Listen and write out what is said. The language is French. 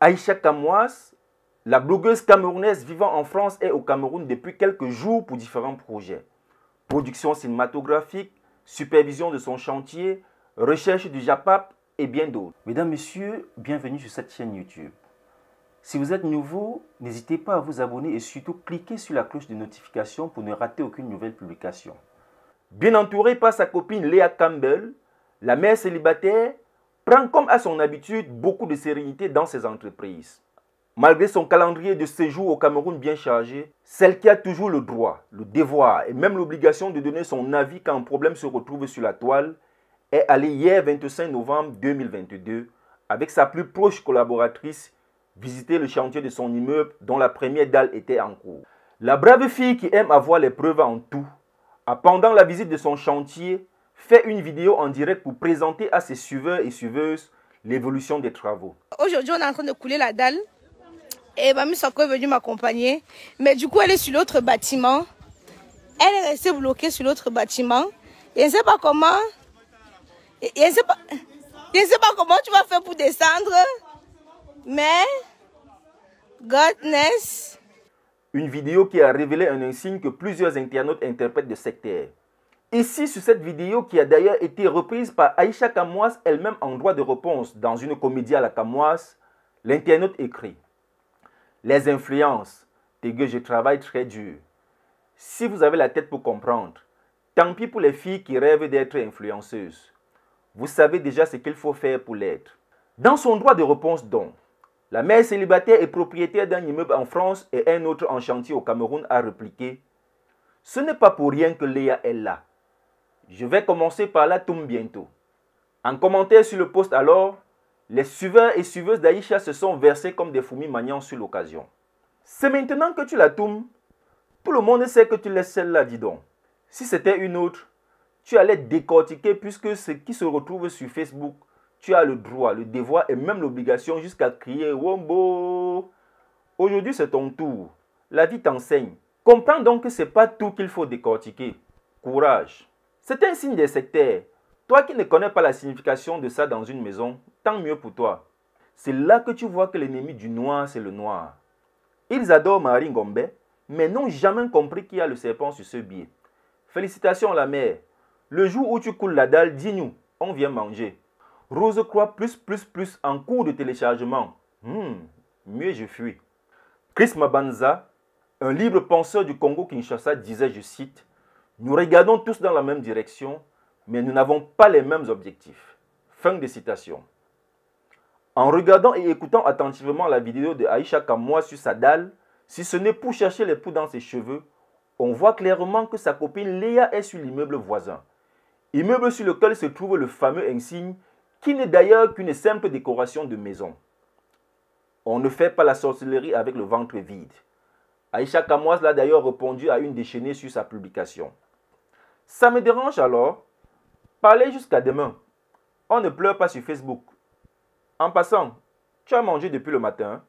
Aïcha Kamouas, la blogueuse camerounaise vivant en France et au Cameroun depuis quelques jours pour différents projets. Production cinématographique, supervision de son chantier, recherche du JAPAP et bien d'autres. Mesdames, Messieurs, bienvenue sur cette chaîne YouTube. Si vous êtes nouveau, n'hésitez pas à vous abonner et surtout cliquez sur la cloche de notification pour ne rater aucune nouvelle publication. Bien entourée par sa copine Léa Campbell, la mère célibataire prend comme à son habitude beaucoup de sérénité dans ses entreprises. Malgré son calendrier de séjour au Cameroun bien chargé, celle qui a toujours le droit, le devoir et même l'obligation de donner son avis quand un problème se retrouve sur la toile, est allée hier 25 novembre 2022 avec sa plus proche collaboratrice visiter le chantier de son immeuble dont la première dalle était en cours. La brave fille qui aime avoir les preuves en tout a pendant la visite de son chantier fait une vidéo en direct pour présenter à ses suiveurs et suiveuses l'évolution des travaux. Aujourd'hui, on est en train de couler la dalle. Et Mamie Sakou est venue m'accompagner. Mais du coup, elle est sur l'autre bâtiment. Elle est restée bloquée sur l'autre bâtiment. Et je ne sais pas comment. je ne sais pas. ne sais pas comment tu vas faire pour descendre. Mais. Godness. Une vidéo qui a révélé un signe que plusieurs internautes interprètent de sectaire. Ici, sur cette vidéo qui a d'ailleurs été reprise par Aïcha Kamoise elle-même en droit de réponse dans une comédie à la Kamoise, l'internaute écrit Les influences, t'es que je travaille très dur. Si vous avez la tête pour comprendre, tant pis pour les filles qui rêvent d'être influenceuses. Vous savez déjà ce qu'il faut faire pour l'être. Dans son droit de réponse donc, la mère célibataire et propriétaire d'un immeuble en France et un autre en chantier au Cameroun a répliqué Ce n'est pas pour rien que Léa est là. Je vais commencer par la tombe bientôt. En commentaire sur le post alors, les suiveurs et suiveuses d'Aïcha se sont versés comme des fourmis maniants sur l'occasion. C'est maintenant que tu la tombes. Tout le monde sait que tu laisses celle-là, dis donc. Si c'était une autre, tu allais décortiquer puisque ce qui se retrouve sur Facebook, tu as le droit, le devoir et même l'obligation jusqu'à crier Wombo. Aujourd'hui, c'est ton tour. La vie t'enseigne. Comprends donc que ce n'est pas tout qu'il faut décortiquer. Courage. C'est un signe des sectaires. Toi qui ne connais pas la signification de ça dans une maison, tant mieux pour toi. C'est là que tu vois que l'ennemi du noir, c'est le noir. Ils adorent Marie Ngombe, mais n'ont jamais compris qu'il y a le serpent sur ce billet. Félicitations la mère. Le jour où tu coules la dalle, dis-nous, on vient manger. Rose croit plus plus plus en cours de téléchargement. Hmm, mieux je fuis. Chris Mabanza, un libre penseur du Congo-Kinshasa, disait, je cite, nous regardons tous dans la même direction, mais nous n'avons pas les mêmes objectifs. Fin de citation. En regardant et écoutant attentivement la vidéo de Aïcha Kamoa sur sa dalle, si ce n'est pour chercher les poux dans ses cheveux, on voit clairement que sa copine Léa est sur l'immeuble voisin. Immeuble sur lequel se trouve le fameux insigne, qui n'est d'ailleurs qu'une simple décoration de maison. On ne fait pas la sorcellerie avec le ventre vide. Aïcha Kamouaz l'a d'ailleurs répondu à une déchaînée sur sa publication. Ça me dérange alors. Parlez jusqu'à demain. On ne pleure pas sur Facebook. En passant, tu as mangé depuis le matin. Hein?